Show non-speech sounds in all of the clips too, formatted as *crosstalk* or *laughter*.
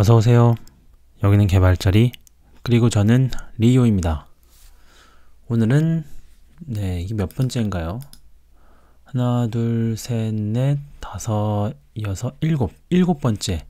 어서 오세요. 여기는 개발자리 그리고 저는 리오입니다. 오늘은 네, 이게 몇 번째인가요? 하나, 둘, 셋, 넷, 다섯, 여섯, 일곱, 일곱 번째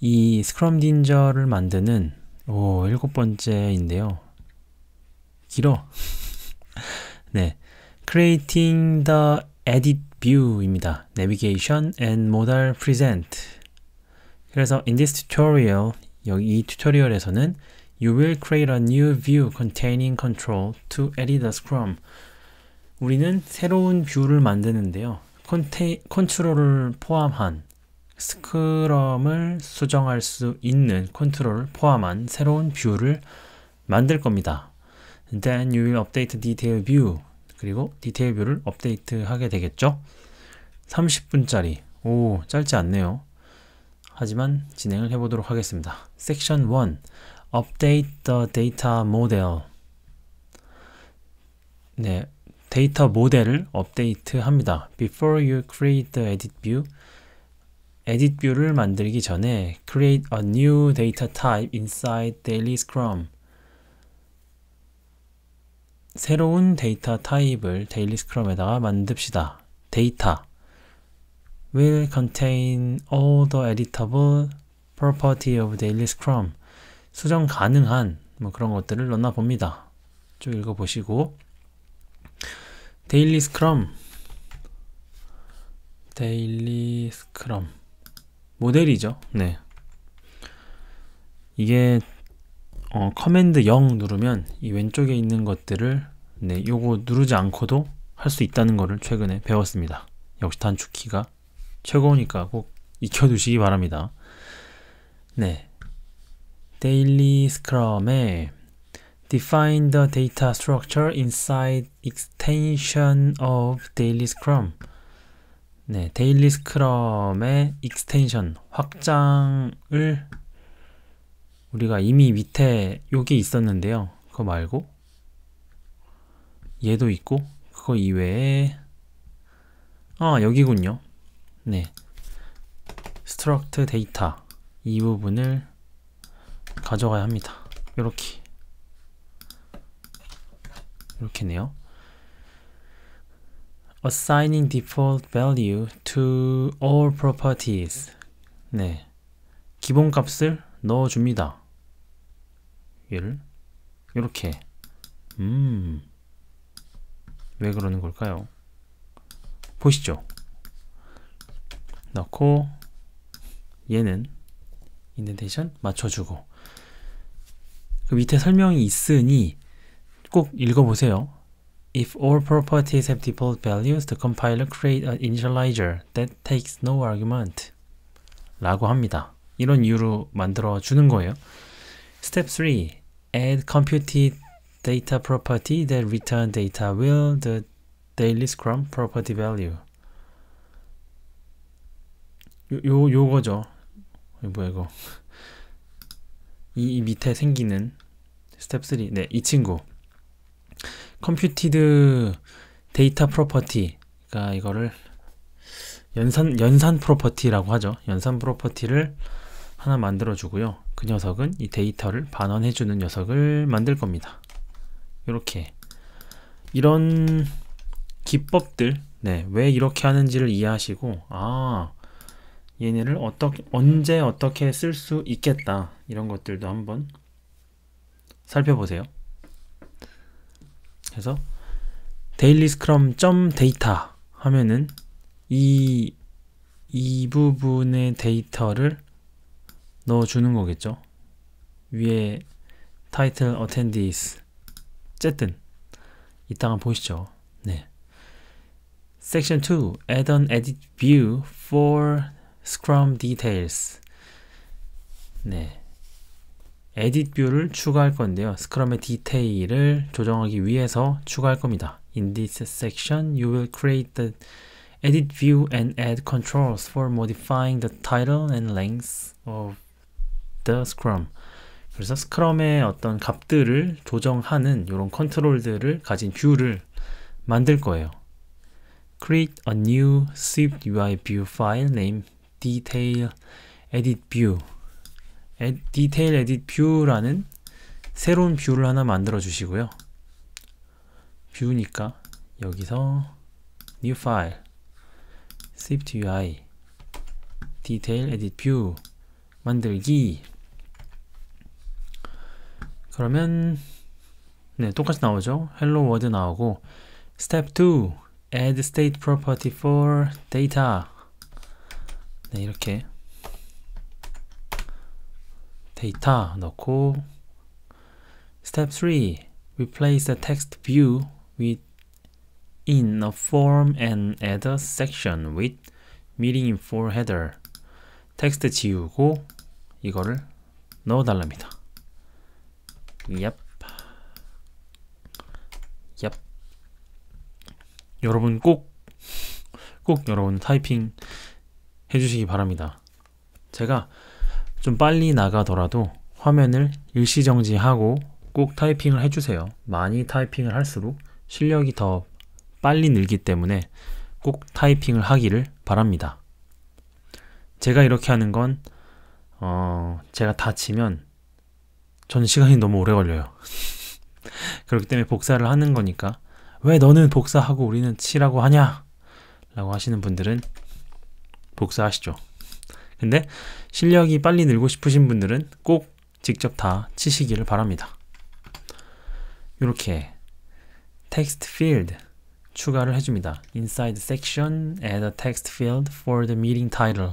이 스크럼 딘저를 만드는 오, 일곱 번째인데요. 길어. *laughs* 네, Creating the Edit View입니다. Navigation and Modal Present 그래서 in this tutorial, 여기 이 튜토리얼에서는 You will create a new view containing control to edit the scrum. 우리는 새로운 뷰를 만드는데요. 컨테, 컨트롤을 포함한 스크럼을 수정할 수 있는 컨트롤을 포함한 새로운 뷰를 만들 겁니다. Then you will update detail view. 그리고 디테일 뷰를 업데이트 하게 되겠죠. 30분짜리. 오, 짧지 않네요. 하지만 진행을 해보도록 하겠습니다. 섹션 1 Update the data model 네, 데이터 모델을 업데이트합니다. Before you create the edit view edit view를 만들기 전에 create a new data type inside daily scrum 새로운 데이터 타입을 데일리 스크럼에다가 만듭시다. 데이터 will contain all the editable property of daily scrum 수정 가능한 뭐 그런 것들을 넣나 봅니다. 쭉 읽어보시고 daily scrum daily scrum 모델이죠. 네. 이게 어, 커맨드 0 누르면 이 왼쪽에 있는 것들을 네, 요거 누르지 않고도 할 수 있다는 것을 최근에 배웠습니다. 역시 단축키가 최고니까 꼭 익혀두시기 바랍니다. 네. 데일리 스크럼에 define the data structure inside extension of daily scrum. 네, 데일리 스크럼의 extension 확장을 우리가 이미 밑에 요게 있었는데요. 그거 말고 얘도 있고 그거 이외에 아, 여기군요. 네, struct data 이 부분을 가져가야 합니다. 이렇게 이렇게네요. assigning default value to all properties 네, 기본값을 넣어줍니다. 얘를 이렇게 음, 왜 그러는 걸까요? 보시죠. 넣고 얘는 인덴테이션 맞춰주고 그 밑에 설명이 있으니 꼭 읽어보세요. If all properties have default values, the compiler create an initializer that takes no argument 라고 합니다. 이런 이유로 만들어 주는 거예요. Step 3. Add computed data property that return data will the daily scrum property value 요, 요거죠. 뭐야, 이거. 이, 이 밑에 생기는 스텝 3. 네, 이 친구. 컴퓨티드 데이터 프로퍼티. 그러니까 이거를 연산, 연산 프로퍼티라고 하죠. 연산 프로퍼티를 하나 만들어 주고요. 그 녀석은 이 데이터를 반환해 주는 녀석을 만들 겁니다. 이렇게 이런 기법들 네, 왜 이렇게 하는지를 이해하시고 아, 얘네를 어떻게 언제 어떻게 쓸 수 있겠다 이런 것들도 한번 살펴보세요. 그래서 데일리 스크럼 점 데이터 하면은 이 이 부분의 데이터를 넣어주는 거겠죠. 위에 타이틀 어텐디스 어쨌든 이따가 보시죠. 네. 섹션 2 Add on Edit View for scrum details 네. edit 뷰를 추가할 건데요. 스크럼의 디테일을 조정하기 위해서 추가할 겁니다. In this section, you will create the edit view and add controls for modifying the title and length of the scrum. 그래서 스크럼의 어떤 값들을 조정하는 이런 컨트롤들을 가진 뷰를 만들 거예요. Create a new swift UI view file name detail edit view detail edit view라는 새로운 뷰를 하나 만들어 주시고요. 뷰니까 여기서 new file swift UI detail edit view 만들기 그러면 네 똑같이 나오죠. hello world 나오고 step 2 add state property for data 네, 이렇게 데이터 넣고 Step 3. Replace the text view with in a form and add a section with meeting in for header. 텍스트 지우고 이거를 넣어 달랍니다. 얍. 얍. 여러분 꼭 꼭 여러분 타이핑 해주시기 바랍니다. 제가 좀 빨리 나가더라도 화면을 일시정지하고 꼭 타이핑을 해주세요. 많이 타이핑을 할수록 실력이 더 빨리 늘기 때문에 꼭 타이핑을 하기를 바랍니다. 제가 이렇게 하는 건, 어, 제가 다치면 전 시간이 너무 오래 걸려요. *laughs* 그렇기 때문에 복사를 하는 거니까, 왜 너는 복사하고 우리는 치라고 하냐? 라고 하시는 분들은 복사하시죠. 근데 실력이 빨리 늘고 싶으신 분들은 꼭 직접 다 치시기를 바랍니다. 이렇게 텍스트 필드 추가를 해줍니다. inside section add a text field for the meeting title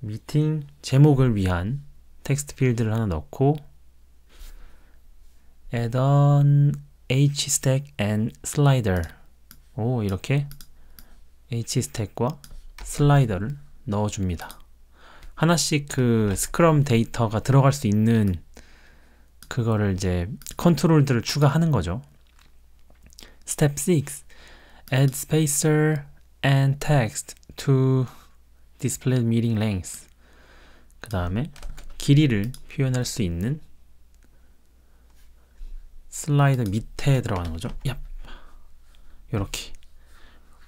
미팅 제목을 위한 텍스트 필드를 하나 넣고 add on h stack and slider 오 이렇게 h stack과 슬라이더를 넣어줍니다. 하나씩 그 스크럼 데이터가 들어갈 수 있는 그거를 이제 컨트롤들을 추가하는 거죠. Step 6. Add spacer and text to display meeting length. 그 다음에 길이를 표현할 수 있는 슬라이드 밑에 들어가는 거죠. 얍. 요렇게.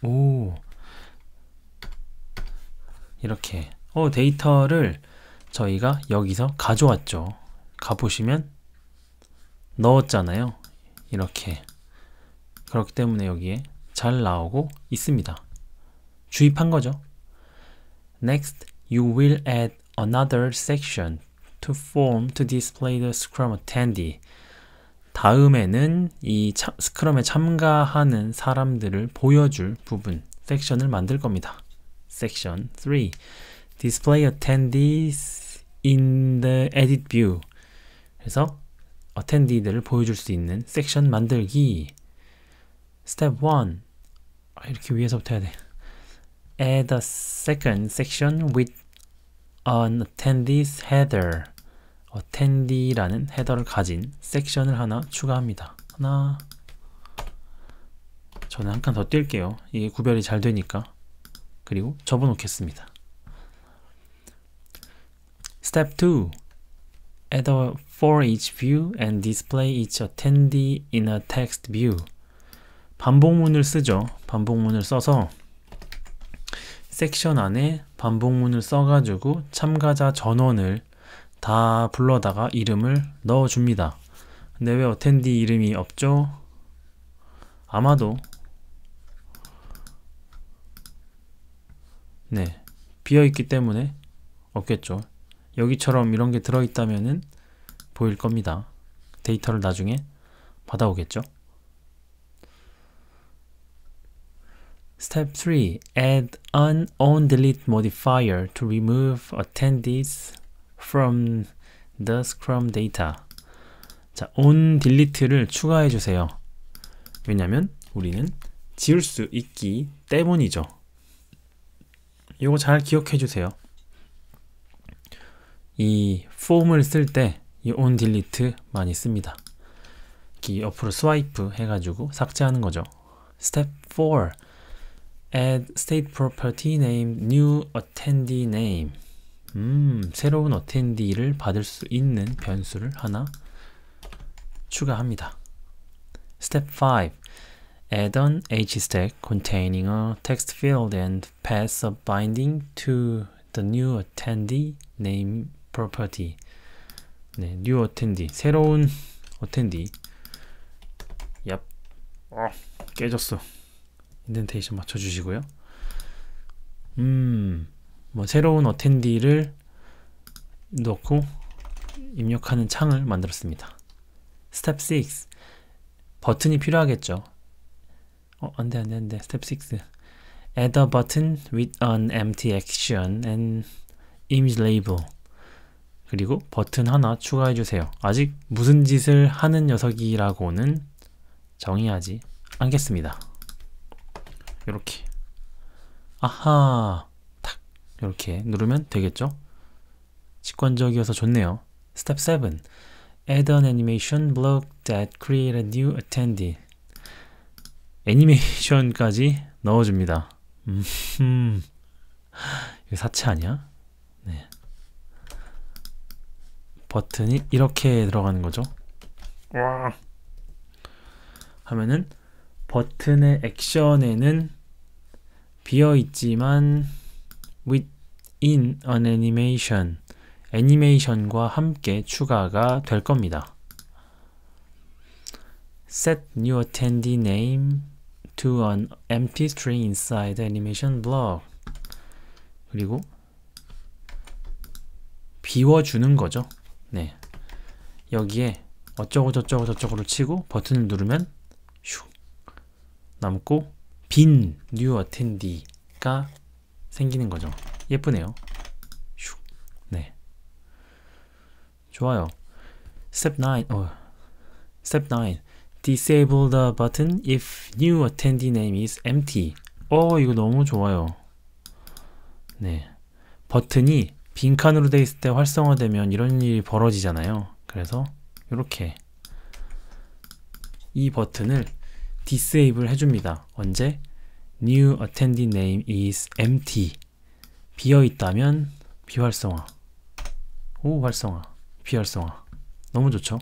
오. 이렇게 어, 데이터를 저희가 여기서 가져왔죠. 가보시면 넣었잖아요. 이렇게 그렇기 때문에 여기에 잘 나오고 있습니다. 주입한 거죠. Next, you will add another section to form to display the Scrum attendee. 다음에는 이 차, 스크럼에 참가하는 사람들을 보여줄 부분, 섹션을 만들 겁니다. section. 3. Display attendees in the edit view. 그래서 attendee들을 보여줄 수 있는 섹션 만들기. Step 1. 아, 이렇게 위에서부터 해야 돼. Add a second section with an attendees header. attendee라는 헤더를 가진 섹션을 하나 추가합니다. 하나. 저는 한 칸 더 뛸게요. 이게 구별이 잘 되니까. 그리고 접어놓겠습니다. Step 2. Add a for each view and display each attendee in a text view. 반복문을 쓰죠. 반복문을 써서 섹션 안에 반복문을 써가지고 참가자 전원을 다 불러다가 이름을 넣어줍니다. 근데 왜 어텐디 이름이 없죠? 아마도 네, 비어있기 때문에 없겠죠. 여기처럼 이런 게 들어있다면은 보일 겁니다. 데이터를 나중에 받아오겠죠. Step 3. Add an onDelete modifier to remove attendees from the Scrum data. 자, onDelete를 추가해 주세요. 왜냐면 우리는 지울 수 있기 때문이죠. 이거 잘 기억해 주세요. 이 폼을 쓸 때이 on delete 많이 씁니다. 이 옆으로 스와이프 해가지고 삭제하는 거죠. Step 4. Add state property name new attendee name. 음, 새로운 attendee를 받을 수 있는 변수를 하나 추가합니다. Step 5. add an hstack containing a text field and pass a binding to the new attendee name property. 네, new attendee 새로운 attendee. 얍. 어, 깨졌어. indentation 맞춰 주시고요. 음. 뭐 새로운 a t t e n d e e 를 넣고 입력하는 창을 만들었습니다. step 6. 버튼이 필요하겠죠. 어, 안 돼, 안 돼, 안 돼. 스텝 6. Add a button with an empty action and image label. 그리고 버튼 하나 추가해 주세요. 아직 무슨 짓을 하는 녀석이라고는 정의하지 않겠습니다. 이렇게 아하 탁 이렇게 누르면 되겠죠? 직관적이어서 좋네요. 스텝 7. Add an animation block that create a new attendee. 애니메이션까지 넣어줍니다. 음, 이거 사치 아니야? 네. 버튼이 이렇게 들어가는 거죠. 와. 하면은 버튼의 액션에는 비어 있지만 within an animation 애니메이션과 함께 추가가 될 겁니다. set new attendee name to an empty string inside animation block. 그리고 비워주는 거죠. 네. 여기에 어쩌고 저쩌고 저쩌고를 치고 버튼을 누르면 슉 남고 빈 new attendee가 생기는 거죠. 예쁘네요. 슉. 네. 좋아요. 스텝 9. 어. 스텝 9. disable the button if new attendee name is empty. 어, 이거 너무 좋아요. 네. 버튼이 빈칸으로 돼 있을 때 활성화되면 이런 일이 벌어지잖아요. 그래서 이렇게 이 버튼을 disable 해줍니다. 언제? new attendee name is empty 비어있다면 비활성화 오 활성화 비활성화 너무 좋죠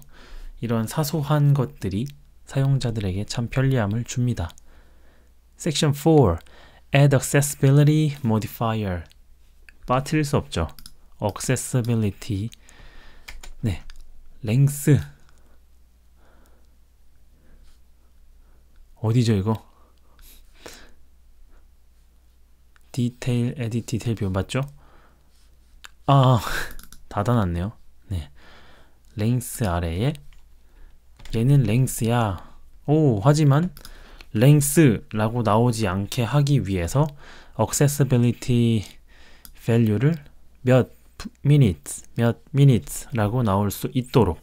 이런 사소한 것들이 사용자들에게 참 편리함을 줍니다. 섹션 4 Add Accessibility Modifier 빠뜨릴 수 없죠. Accessibility 네, length 어디죠 이거? 디테일 에딧 디테일 뷰 맞죠? 아, 닫아놨네요. *laughs* 네, length 아래에 얘는 랭스야. 오, 하지만 랭스라고 나오지 않게 하기 위해서 accessibility value를 몇 minutes, 몇 minutes라고 나올 수 있도록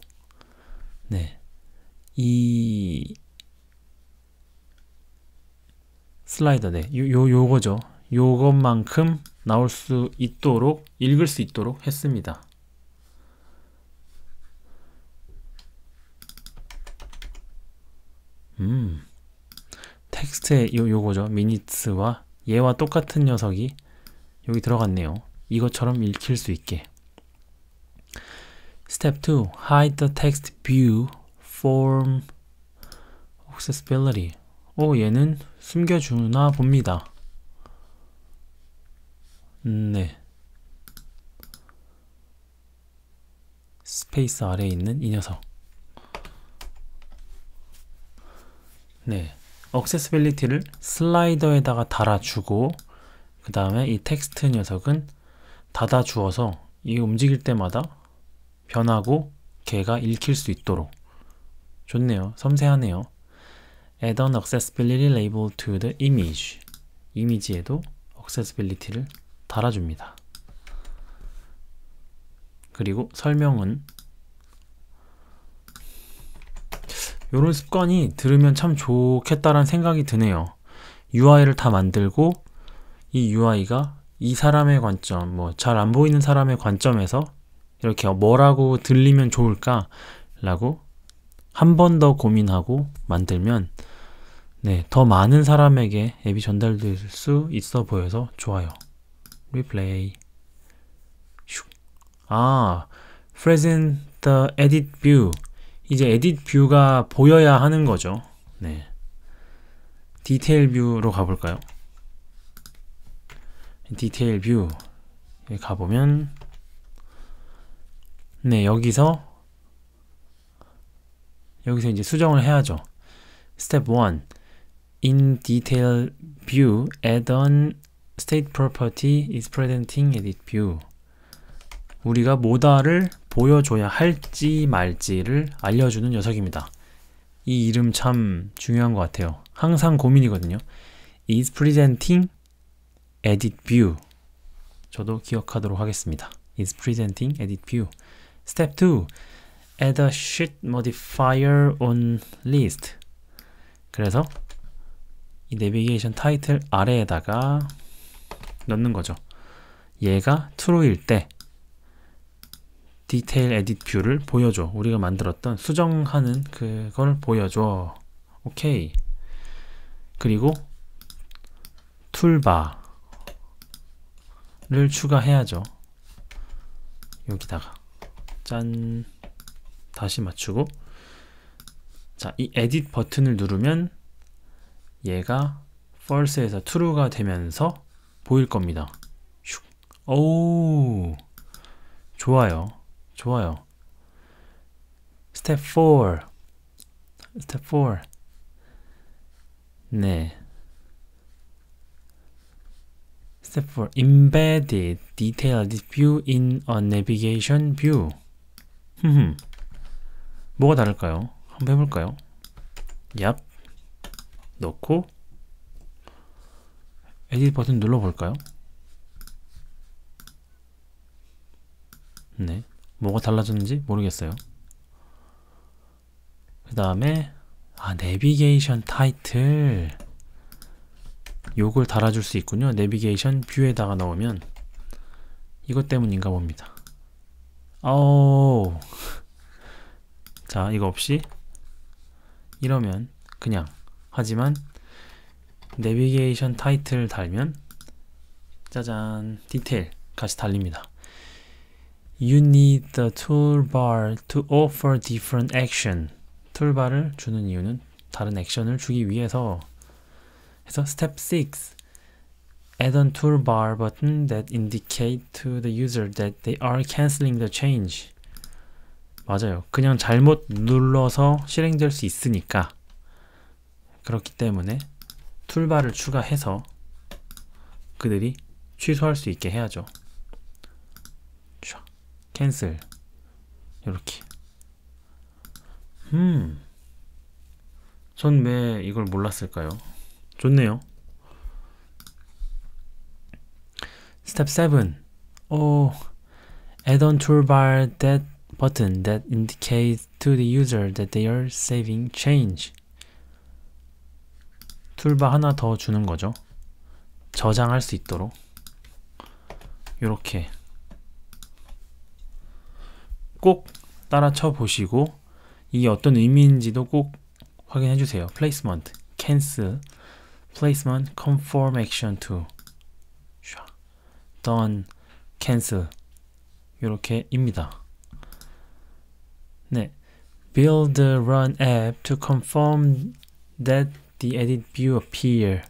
네. 이 슬라이더 네. 요, 요 요거죠. 요것만큼 나올 수 있도록 읽을 수 있도록 했습니다. 음. 텍스트에 요, 요거죠. 미니츠와 얘와 똑같은 녀석이 여기 들어갔네요. 이것처럼 읽힐 수 있게. Step 2. Hide the text view form accessibility. 오, 얘는 숨겨주나 봅니다. 음, 네. 스페이스 아래에 있는 이 녀석. 네, 억세스빌리티를 슬라이더에다가 달아주고 그 다음에 이 텍스트 녀석은 닫아주어서 이 움직일 때마다 변하고 걔가 읽힐 수 있도록 좋네요. 섬세하네요. Add an accessibility label to the image 이미지에도 accessibility를 달아줍니다. 그리고 설명은 이런 습관이 들으면 참 좋겠다라는 생각이 드네요. UI를 다 만들고 이 UI가 이 사람의 관점, 뭐 잘 안 보이는 사람의 관점에서 이렇게 뭐라고 들리면 좋을까라고 한 번 더 고민하고 만들면 네, 더 많은 사람에게 앱이 전달될 수 있어 보여서 좋아요. 리플레이. 슉. 아, present the edit view. 이제 에딧 뷰가 보여야 하는 거죠. 네. 디테일 뷰로 가볼까요? 디테일 뷰 가보면 네 여기서 여기서 이제 수정을 해야죠. Step 1 In Detail View Add-on State Property is Presenting Edit View 우리가 모다를 보여줘야 할지 말지를 알려주는 녀석입니다. 이 이름 참 중요한 것 같아요. 항상 고민이거든요. is presenting edit view 저도 기억하도록 하겠습니다. is presenting edit view step 2 add a sheet modifier on list 그래서 이 내비게이션 타이틀 아래에다가 넣는 거죠. 얘가 true일 때 디테일 에딧 뷰를 보여줘 우리가 만들었던 수정하는 그, 그걸 보여줘 오케이 그리고 툴바를 추가해야죠 여기다가 짠 다시 맞추고 자 이 에딧 버튼을 누르면 얘가 false에서 true가 되면서 보일 겁니다 슉. 오 좋아요 좋아요. 스텝 4. 스텝 4. 네. 스텝 4. Embedded detailed view in a navigation view. 뭐가 다를까요? 한번 해볼까요? 얍. 넣고 에딧 버튼 눌러볼까요? 네. 뭐가 달라졌는지 모르겠어요. 그 다음에 아 내비게이션 타이틀 요걸 달아줄 수 있군요. 내비게이션 뷰에다가 넣으면 이것 때문인가 봅니다. 오. *laughs* 자, 이거 없이 이러면 그냥 하지만 내비게이션 타이틀 달면 짜잔 디테일 같이 달립니다. You need the toolbar to offer different action. 툴바를 주는 이유는 다른 액션을 주기 위해서 그래서 step 6 add a n toolbar button that indicate to the user that they are canceling the change. 맞아요. 그냥 잘못 눌러서 실행될 수 있으니까 그렇기 때문에 툴바를 추가해서 그들이 취소할 수 있게 해야죠. 캔슬 이렇게 음전왜 이걸 몰랐을까요? 좋네요 스텝 7오 add-on toolbar that button that indicates to the user that they are saving change 툴바 하나 더 주는 거죠 저장할 수 있도록 이렇게 꼭 따라쳐 보시고 이게 어떤 의미인지도 꼭 확인해 주세요. placement, c a n c e l placement, conform action to, done, cancel 이렇게입니다. 네, build the run app to c o n f i r m that the edit view appear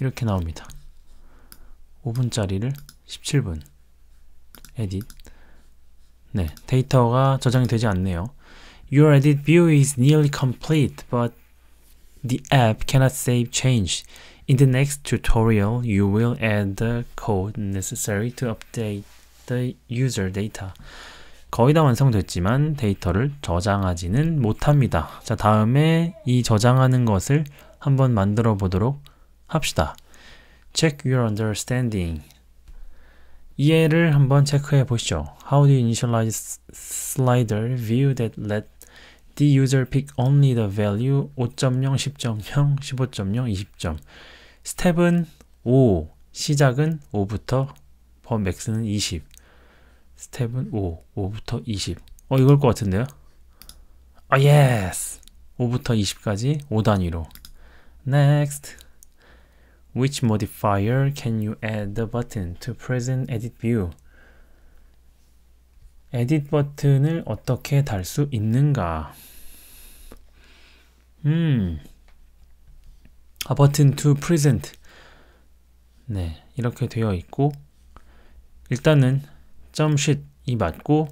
이렇게 나옵니다. 5분짜리를 17분 edit 네, 데이터가 저장이 되지 않네요. Your edit view is nearly complete, but the app cannot save change. In the next tutorial, you will add the code necessary to update the user data. 거의 다 완성됐지만 데이터를 저장하지는 못합니다. 자, 다음에 이 저장하는 것을 한번 만들어 보도록 합시다. Check your understanding. 이해를 한번 체크해 보시죠. How do you initialize slider view that let the user pick only the value 5.0, 10.0, 15.0, 20점. 스텝은 5, 시작은 5부터 버 맥스는 20. 스텝은 5, 5부터 20. 어, 이걸 것 같은데요? 아, 예스! 5부터 20까지 5단위로. Next. Which modifier can you add the button to present edit view? e d 버튼을 어떻게 달 수 있는가? 음, a button to present. 네, 이렇게 되어 있고 일단은 점 s 이 맞고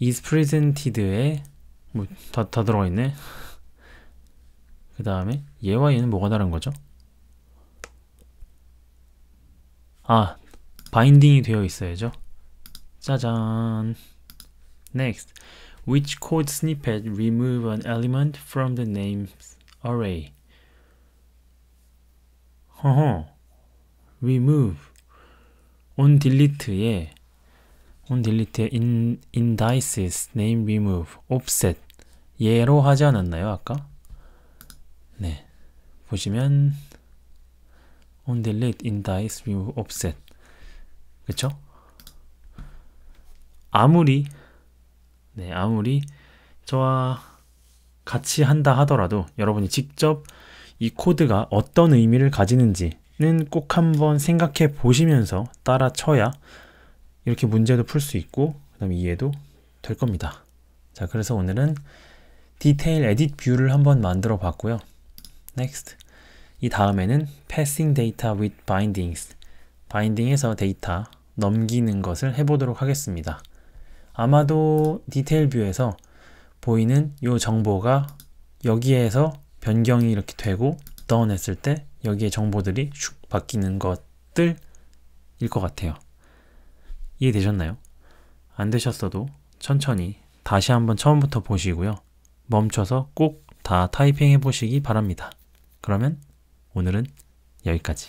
is presented에 뭐다 다 들어있네. 그 다음에 얘와 얘는 뭐가 다른 거죠? 아 바인딩이 되어 있어야죠 짜잔 next which code snippet remove an element from the names array 허허 remove on delete에 on delete에 in indices name remove offset 예로 하지 않았나요 아까 네 보시면 on the l e f indice with offset 그쵸? 아무리 네 아무리 저와 같이 한다 하더라도 여러분이 직접 이 코드가 어떤 의미를 가지는지는 꼭 한번 생각해 보시면서 따라 쳐야 이렇게 문제도 풀 수 있고 그 다음에 이해도 될 겁니다 자 그래서 오늘은 디테일 에딧 뷰를 한번 만들어 봤고요 넥스트 이 다음에는 passing data with bindings b i n d i n g 에서 데이터 넘기는 것을 해보도록 하겠습니다. 아마도 디테일 뷰에서 보이는 이 정보가 여기에서 변경이 이렇게 되고 다운 했을 때 여기에 정보들이 슉 바뀌는 것들일 것 같아요. 이해되셨나요? 안 되셨어도 천천히 다시 한번 처음부터 보시고요. 멈춰서 꼭 다 타이핑해 보시기 바랍니다. 그러면 오늘은 여기까지.